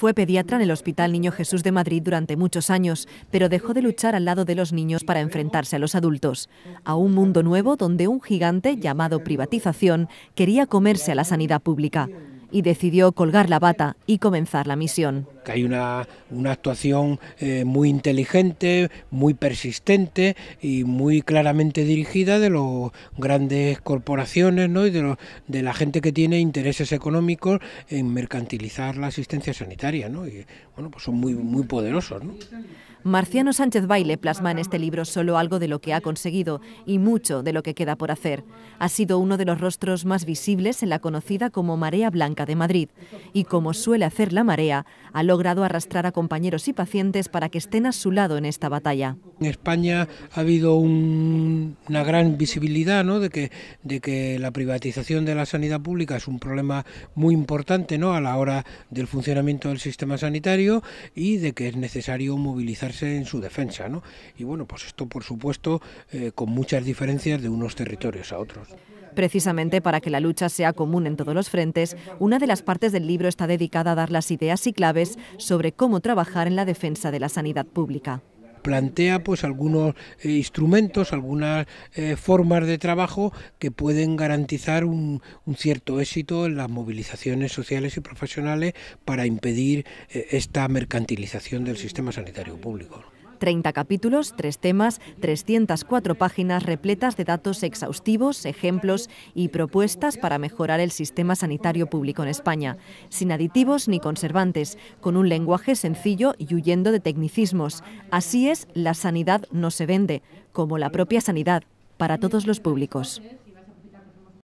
Fue pediatra en el Hospital Niño Jesús de Madrid durante muchos años, pero dejó de luchar al lado de los niños para enfrentarse a los adultos, a un mundo nuevo donde un gigante llamado privatización quería comerse a la sanidad pública, y decidió colgar la bata y comenzar la misión hay una, actuación eh, muy inteligente, muy persistente y muy claramente dirigida de los grandes corporaciones ¿no? y de, la gente que tiene intereses económicos en mercantilizar la asistencia sanitaria. Y bueno, pues son muy, muy poderosos. Marciano Sánchez Baile plasma en este libro solo algo de lo que ha conseguido y mucho de lo que queda por hacer. Ha sido uno de los rostros más visibles en la conocida como Marea Blanca de Madrid y como suele hacer la marea, ha logrado logrado arrastrar a compañeros y pacientes para que estén a su lado en esta batalla. En España ha habido una gran visibilidad de, que, la privatización de la sanidad pública es un problema muy importante a la hora del funcionamiento del sistema sanitario y de que es necesario movilizarse en su defensa. Y bueno, pues esto por supuesto eh, con muchas diferencias de unos territorios a otros. Precisamente para que la lucha sea común en todos los frentes, una de las partes del libro está dedicada a dar las ideas y claves sobre cómo trabajar en la defensa de la sanidad pública plantea pues algunos eh, instrumentos, algunas eh, formas de trabajo que pueden garantizar un, cierto éxito en las movilizaciones sociales y profesionales para impedir eh, esta mercantilización del sistema sanitario público. 30 capítulos, 3 temas, 304 páginas repletas de datos exhaustivos, ejemplos y propuestas para mejorar el sistema sanitario público en España, sin aditivos ni conservantes, con un lenguaje sencillo y huyendo de tecnicismos. Así es, la sanidad no se vende, como la propia sanidad, para todos los públicos.